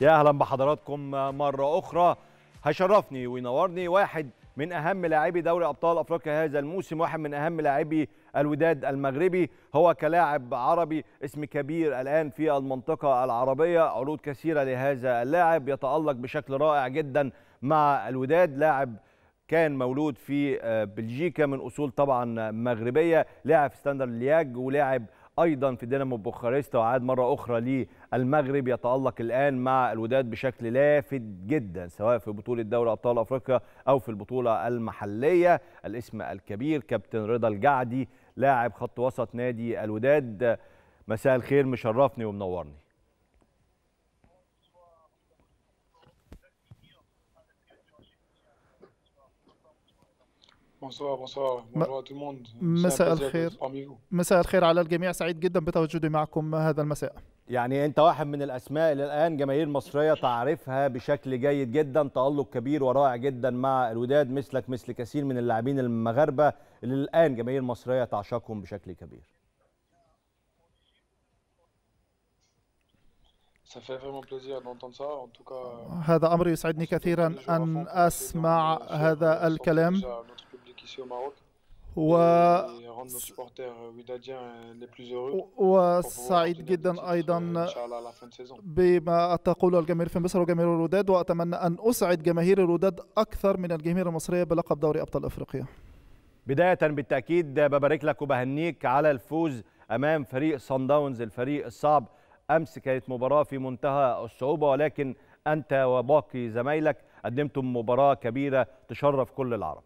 يا اهلا بحضراتكم مره اخرى هيشرفني وينورني واحد من اهم لاعبي دوري ابطال افريقيا هذا الموسم واحد من اهم لاعبي الوداد المغربي هو كلاعب عربي اسم كبير الان في المنطقه العربيه عروض كثيره لهذا اللاعب يتالق بشكل رائع جدا مع الوداد لاعب كان مولود في آه، بلجيكا من اصول طبعا مغربيه لاعب ستاندر لياج ولاعب ايضا في دينامو بوخارست وعاد مره اخرى للمغرب يتالق الان مع الوداد بشكل لافت جدا سواء في بطوله دوري ابطال افريقيا او في البطوله المحليه الاسم الكبير كابتن رضا الجعدي لاعب خط وسط نادي الوداد مساء الخير مشرفني ومنورني مساء الخير. مساء الخير على الجميع، سعيد جدا بتواجدي معكم هذا المساء. يعني انت واحد من الاسماء اللي الان جماهير مصريه تعرفها بشكل جيد جدا، تالق كبير ورائع جدا مع الوداد مثلك مثل كثير من اللاعبين المغاربه اللي الان جماهير مصريه تعشقهم بشكل كبير. هذا أمر يسعدني كثيرا أن أسمع هذا الكلام ici au Maroc. و وسعيد جدا ايضا بما تقوله الجماهير في مصر وجماهير الوداد واتمنى ان اسعد جماهير الوداد اكثر من الجماهير المصريه بلقب دوري ابطال افريقيا بدايه بالتاكيد ببارك لك وبهنيك على الفوز امام فريق صن داونز الفريق الصعب امس كانت مباراه في منتهى الصعوبه ولكن انت وباقي زمايلك قدمتم مباراه كبيره تشرف كل العرب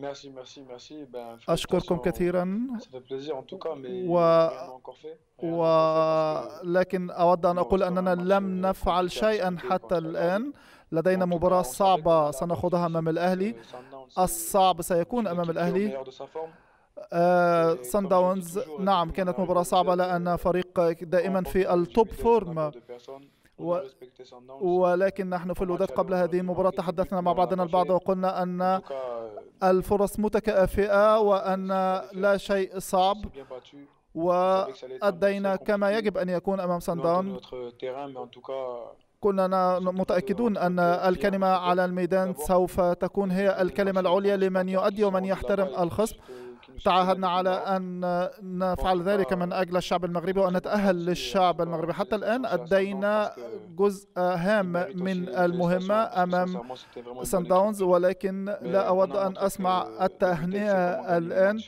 Merci, merci, merci. Ben, أشكركم كثيرا و... ولكن أود أن أقول أننا لم نفعل شيئا حتى الآن لدينا مباراة صعبة سنخوضها أمام الأهلي الصعب سيكون أمام الأهلي سان داونز نعم كانت مباراة صعبة لأن فريق دائما في التوب فورم و... ولكن نحن في الوداد قبل هذه المباراة تحدثنا مع بعضنا البعض وقلنا أن الفرص متكافئة وأن لا شيء صعب وأدينا كما يجب أن يكون أمام سان داون كنا متأكدون أن الكلمة على الميدان سوف تكون هي الكلمة العليا لمن يؤدي ومن يحترم الخصم تعهدنا على أن نفعل ذلك من أجل الشعب المغربي وأن نتأهل للشعب المغربي حتى الآن أدينا جزء هام من المهمة أمام سان داونز ولكن لا أود أن أسمع التهنئة الآن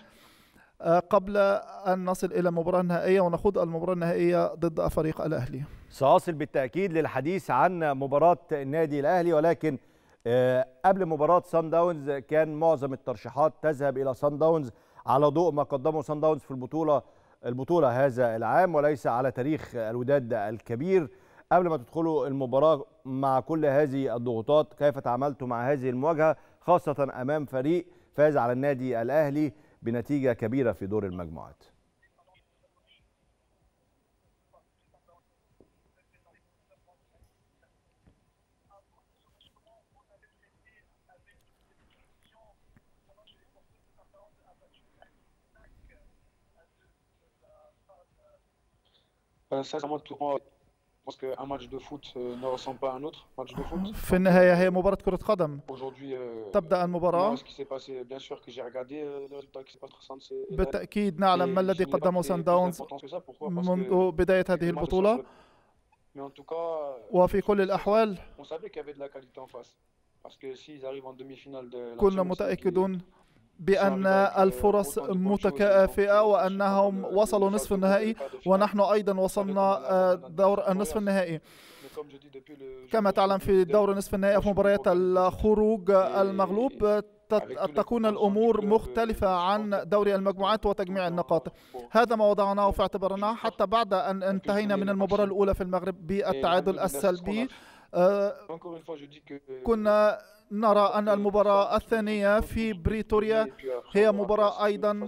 قبل أن نصل إلى مباراة نهائية ونخوض المباراة النهائية ضد فريق الأهلي سأصل بالتأكيد للحديث عن مباراة النادي الأهلي ولكن قبل مباراة سان داونز كان معظم الترشيحات تذهب إلى سان داونز على ضوء ما قدمه سان داونز في البطوله البطوله هذا العام وليس على تاريخ الوداد الكبير قبل ما تدخلوا المباراه مع كل هذه الضغوطات كيف تعاملتوا مع هذه المواجهه خاصه امام فريق فاز على النادي الاهلي بنتيجه كبيره في دور المجموعات sincèrement, le tournoi, je pense qu'un match de foot euh, ne ressemble pas à un autre match de foot. في النهاية هي مباراة كرة قدم. Aujourd'hui, تبدأ المباراة. Ce qui s'est passé, bien sûr que j'ai regardé euh, le résultat qui s'est passé contre Sundowns. بالتأكيد نعلم ما الذي قدمه سان داونز منذ بداية هذه البطولة. وفي كل الأحوال. كنا متأكدون بأن الفرص متكافئة وأنهم وصلوا نصف النهائي ونحن أيضا وصلنا دور النصف النهائي كما تعلم في دور نصف النهائي في مباريات الخروج المغلوب تكون الأمور مختلفة عن دوري المجموعات وتجميع النقاط هذا ما وضعناه في اعتبارنا حتى بعد أن انتهينا من المباراة الأولى في المغرب بالتعادل السلبي كنا نرى أن المباراة الثانية في بريتوريا هي مباراة أيضا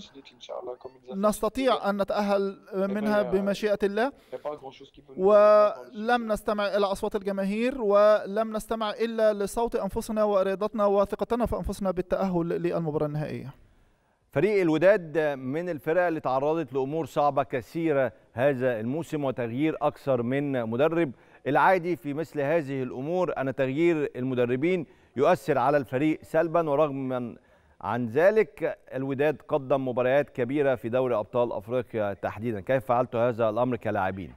نستطيع أن نتأهل منها إيه، بمشيئة الله إيه، ولم نستمع إلى أصوات الجماهير ولم نستمع إلا لصوت أنفسنا وإرادتنا وثقتنا في أنفسنا بالتأهل للمباراة النهائية فريق الوداد من الفرق اللي تعرضت لأمور صعبة كثيرة هذا الموسم وتغيير أكثر من مدرب العادي في مثل هذه الأمور أن تغيير المدربين يؤثر على الفريق سلبا ورغم عن ذلك الوداد قدم مباريات كبيرة في دوري أبطال أفريقيا تحديدا كيف فعلت هذا الأمر كلاعبين؟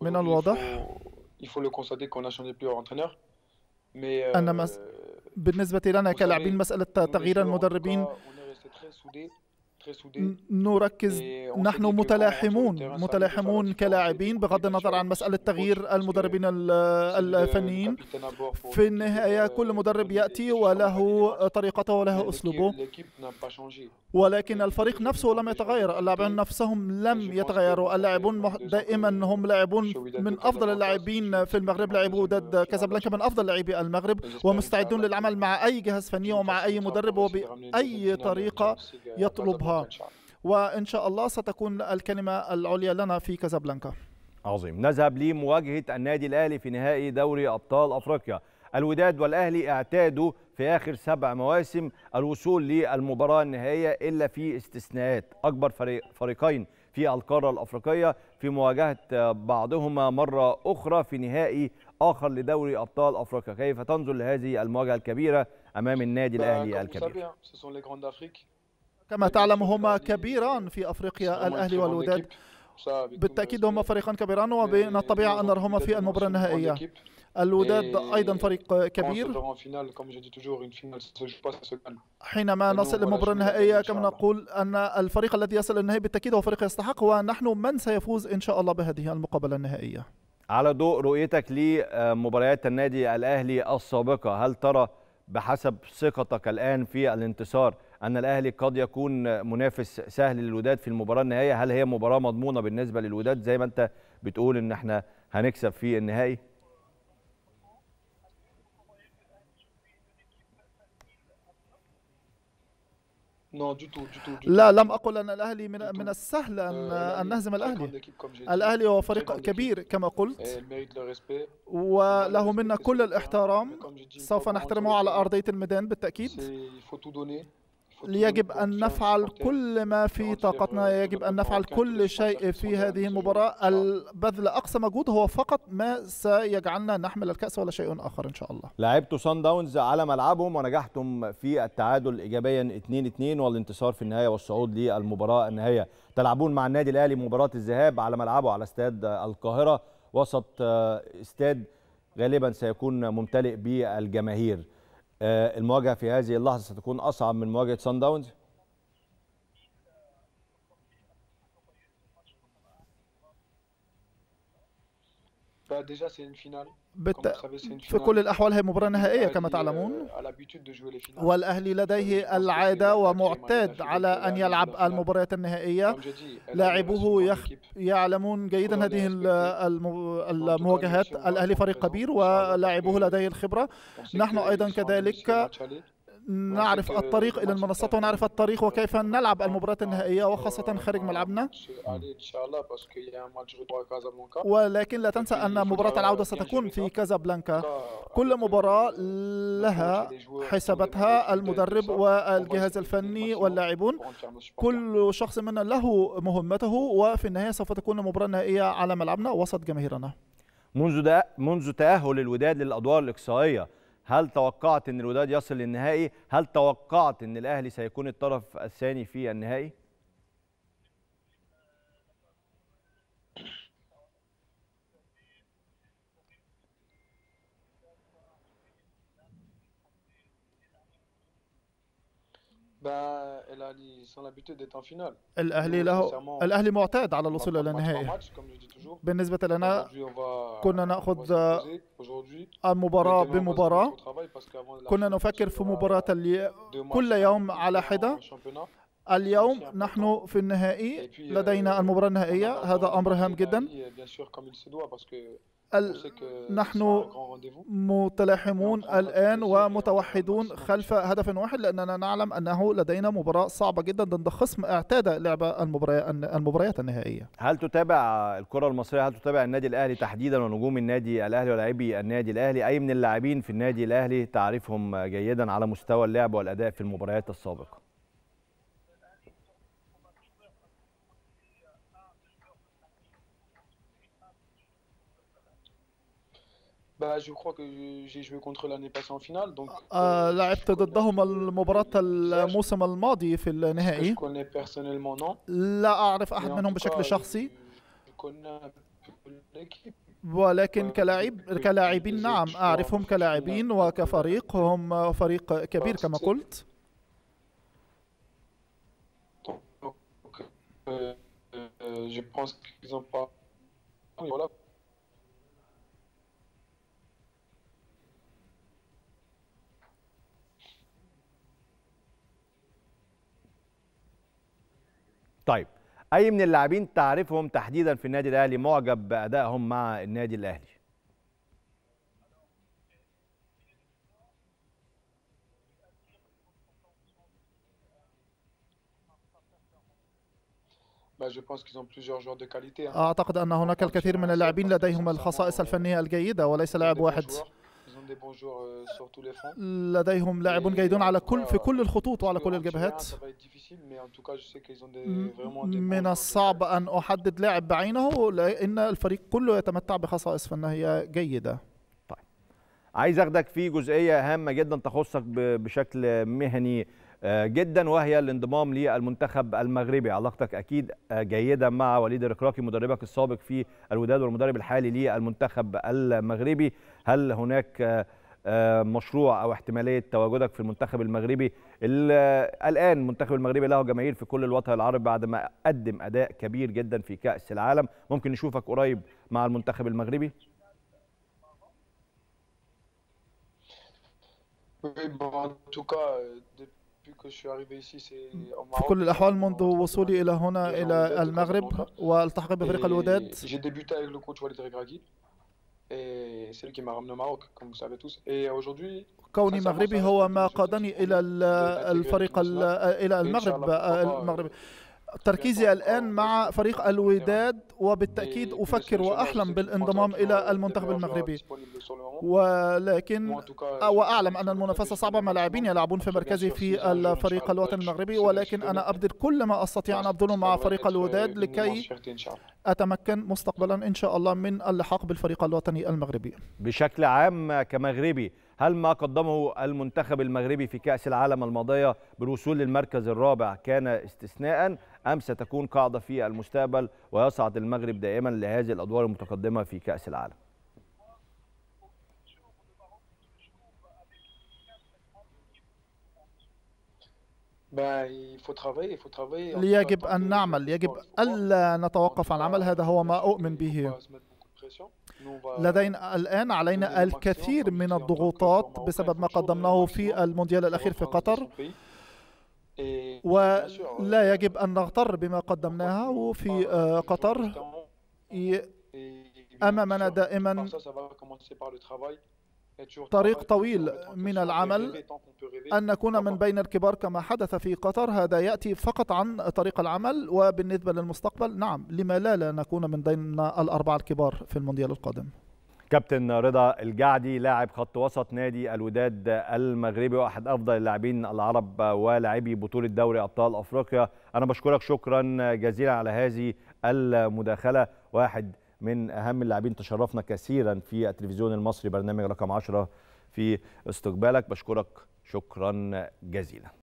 من الواضح أن بالنسبة لنا كلاعبين مسألة تغيير المدربين su dedo نركز نحن متلاحمون متلاحمون كلاعبين بغض النظر عن مسألة تغيير المدربين الفنيين في النهاية كل مدرب يأتي وله طريقته وله أسلوبه ولكن الفريق نفسه لم يتغير اللاعبون نفسهم لم يتغيروا اللاعبون دائما هم لاعبون من أفضل اللاعبين في المغرب لعبوا ضد كازابلانكا من أفضل لاعبي المغرب ومستعدون للعمل مع أي جهاز فني ومع أي مدرب وبأي طريقة يطلبها وإن شاء الله ستكون الكلمة العليا لنا في كازابلانكا عظيم نذهب لمواجهة النادي الأهلي في نهائي دوري أبطال أفريقيا الوداد والأهلي اعتادوا في آخر سبع مواسم الوصول للمباراة النهائية إلا في استثناءات أكبر فريق فريقين في القارة الأفريقية في مواجهة بعضهما مرة أخرى في نهائي آخر لدوري أبطال أفريقيا كيف تنظر لهذه المواجهة الكبيرة أمام النادي الأهلي الكبير؟ كما تعلم هما كبيران في أفريقيا الأهلي والوداد بالتأكيد هما فريقان كبيران ومن الطبيعي أن نراهما في المباراة النهائية الوداد ايضا فريق كبير حينما نصل للمباراه النهائيه كما نقول ان الفريق الذي يصل للنهائي بالتاكيد هو فريق يستحق ونحن من سيفوز ان شاء الله بهذه المقابله النهائيه على ضوء رؤيتك لمباريات النادي الاهلي السابقه هل ترى بحسب ثقتك الان في الانتصار ان الاهلي قد يكون منافس سهل للوداد في المباراه النهائيه هل هي مباراه مضمونه بالنسبه للوداد زي ما انت بتقول ان احنا هنكسب في النهائي لا لم اقل ان الاهلي من من السهل ان euh, ان نهزم الاهلي الاهلي هو فريق كبير كما قلت وله منا كل الاحترام سوف نحترمه على ارضيه الميدان بالتاكيد يجب أن نفعل كل ما في طاقتنا يجب أن نفعل كل شيء في هذه المباراة البذل أقصى مجهود هو فقط ما سيجعلنا نحمل الكأس ولا شيء آخر إن شاء الله لعبتوا صن داونز على ملعبهم ونجحتم في التعادل إيجابيا 2-2 والانتصار في النهاية والصعود للمباراة النهائية تلعبون مع النادي الأهلي مباراة الذهاب على ملعبه على استاد القاهرة وسط آه، استاد غالبا سيكون ممتلئ بالجماهير آه، المواجهه في هذه اللحظه ستكون اصعب من مواجهه سان داونز؟ فديجا سي ان فينال بت... في كل الأحوال هي مباراة نهائية كما تعلمون euh, والأهلي لديه العادة ومعتاد على أن يلعب المباريات النهائية لاعبوه يخ... يعلمون جيدا هذه المواجهات الأهلي فريق كبير ولاعبوه لديه الخبرة نحن أيضا كذلك نعرف الطريق إلى المنصات ونعرف الطريق وكيف نلعب المباريات النهائية وخاصة خارج ملعبنا ولكن لا تنسى أن مباراة العودة ستكون في كازابلانكا كل مباراة لها حساباتها المدرب والجهاز الفني واللاعبون كل شخص منا له مهمته وفي النهاية سوف تكون المباراة النهائية على ملعبنا وسط جماهيرنا منذ منذ تأهل الوداد للأدوار الإقصائية هل توقعت ان الوداد يصل للنهائي هل توقعت ان الاهلي سيكون الطرف الثاني في النهائي الاهلي سون لابيتود ديت ان فينال الاهلي له الاهلي معتاد على الوصول الى النهائي بالنسبه لنا كنا ناخذ المباراه بمباراه كنا نفكر في مباراه كل يوم على حده اليوم نحن في النهائي لدينا المباراة النهائية هذا أمر هام جدا نحن متلاحمون الآن ومتوحدون خلف هدف واحد لأننا نعلم أنه لدينا مباراة صعبة جدا ضد خصم اعتاد لعب المباريات النهائية هل تتابع الكرة المصرية هل تتابع النادي الأهلي تحديدا ونجوم النادي الأهلي ولاعبي النادي الأهلي أي من اللاعبين في النادي الأهلي تعرفهم جيدا على مستوى اللعب والأداء في المباريات السابقة Bah, je crois que j'ai joué contre l'année passée en finale. Donc, ah, euh, euh, لعبت ضدهم المباراة الموسم الماضي في النهائي. Je connais personnellement non. لا أعرف أحد منهم بشكل شخصي. ولكن كلاعب كلاعبين نعم أعرفهم كلاعبين وكفريق هم فريق كبير كما قلت. Euh, je pense qu'ils ont pas. Voilà. طيب اي من اللاعبين تعرفهم تحديدا في النادي الاهلي معجب بادائهم مع النادي الاهلي اعتقد ان هناك الكثير من اللاعبين لديهم الخصائص الفنيه الجيده وليس لاعب واحد Euh, لديهم لاعبون جيدون على كل في كل الخطوط وعلى كل الجبهات من الصعب أن أحدد لاعب بعينه لأن الفريق كله يتمتع بخصائص فنية جيدة طيب عايز أخدك في جزئية هامة جدا تخصك بشكل مهني آه، جدا وهي الانضمام للمنتخب المغربي علاقتك اكيد آه، جيده مع وليد الركراكي مدربك السابق في الوداد والمدرب الحالي للمنتخب المغربي هل هناك آه، مشروع او احتماليه تواجدك في المنتخب المغربي الان المنتخب المغربي له جماهير في كل الوطن العربي بعد ما قدم اداء كبير جدا في كاس العالم ممكن نشوفك قريب مع المنتخب المغربي En tout cas, في كل الأحوال منذ وصولي إلى هنا إلى المغرب والتحق بفريق الوداد كوني مغربي هو ما قادني إلى الفريق إلى المغرب المغربي تركيزي الآن مع فريق الوداد وبالتأكيد أفكر وأحلم بالانضمام إلى المنتخب المغربي ولكن وأعلم أن المنافسة صعبة ملاعبين يلعبون في مركزي في الفريق الوطني المغربي ولكن أنا أبذل كل ما أستطيع أن أبذله مع فريق الوداد لكي أتمكن مستقبلا إن شاء الله من اللحاق بالفريق الوطني المغربي بشكل عام كمغربي هل ما قدمه المنتخب المغربي في كأس العالم الماضية بالوصول للمركز الرابع كان استثناء أم ستكون قاعدة في المستقبل ويصعد المغرب دائما لهذه الأدوار المتقدمة في كأس العالم يجب أن نعمل يجب ألا نتوقف عن العمل هذا هو ما أؤمن به لدينا الآن علينا الكثير من الضغوطات بسبب ما قدمناه في المونديال الأخير في قطر ولا euh, يجب أن نغتر بما قدمناه في آه، قطر أمامنا دائما طريق طويل من العمل أن نكون من بين الكبار كما حدث في قطر هذا يأتي فقط عن طريق العمل وبالنسبة للمستقبل نعم لما لا لا نكون من بين الأربعة الكبار في المونديال القادم كابتن رضا الجعدي لاعب خط وسط نادي الوداد المغربي واحد افضل اللاعبين العرب ولاعبي بطوله دوري ابطال افريقيا انا بشكرك شكرا جزيلا على هذه المداخله واحد من اهم اللاعبين تشرفنا كثيرا في التلفزيون المصري برنامج رقم 10 في استقبالك بشكرك شكرا جزيلا